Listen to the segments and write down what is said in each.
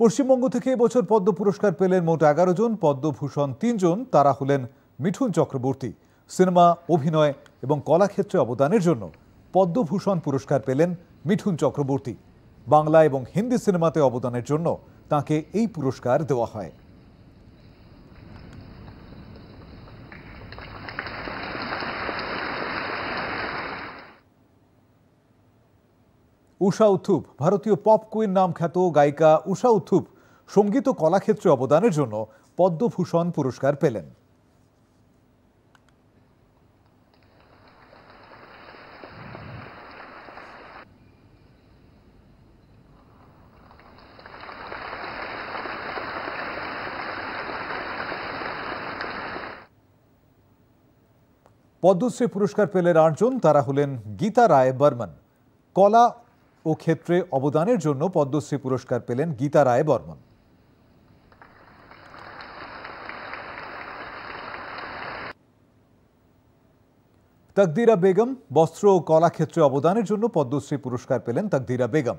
পশ্চিমবঙ্গ থেকে এবছর পদ্ম পুরস্কার পেলেন মোট এগারো জন পদ্মভূষণ তিনজন তারা হলেন মিঠুন চক্রবর্তী সিনেমা অভিনয় এবং কলাক্ষেত্রে অবদানের জন্য পদ্মভূষণ পুরস্কার পেলেন মিঠুন চক্রবর্তী বাংলা এবং হিন্দি সিনেমাতে অবদানের জন্য তাকে এই পুরস্কার দেওয়া হয় উষা উথুপ ভারতীয় পপ কুইন নাম খ্যাত গায়িকা উষা উথুপ সঙ্গীত ও কলাক্ষেত্রে অবদানের জন্য পদ্মভূষণ পুরস্কার পেলেন পদ্মশ্রী পুরস্কার পেলেন আটজন তারা হলেন গীতা রায় বর্মন কলা ও ক্ষেত্রে অবদানের জন্য পদ্মশ্রী পুরস্কার পেলেন গীতা রায় বর্মন তকদিরা বেগম বস্ত্র ও কলাক্ষেত্রে অবদানের জন্য পদ্মশ্রী পুরস্কার পেলেন তকদিরা বেগম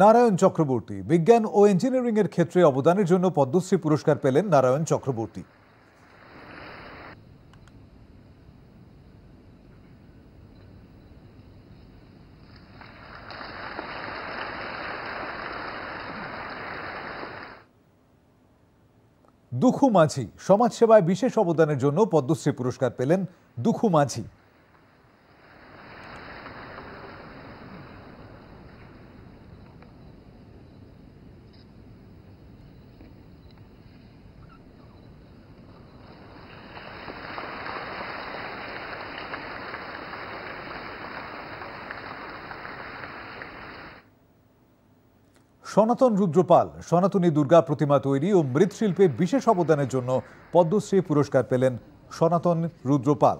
নারায়ণ চক্রবর্তী বিজ্ঞান ও ইঞ্জিনিয়ারিং এর ক্ষেত্রে অবদানের জন্য পদ্মশ্রী পুরস্কার পেলেন নারায়ণ চক্রবর্তী দুখু মাঝি সমাজসেবায় বিশেষ অবদানের জন্য পদ্মশ্রী পুরস্কার পেলেন দুখু মাঝি সনাতন রুদ্রপাল সনাতনী দুর্গা প্রতিমা তৈরি ও মৃৎশিল্পে বিশেষ অবদানের জন্য পদ্মশ্রী পুরস্কার পেলেন সনাতন রুদ্রপাল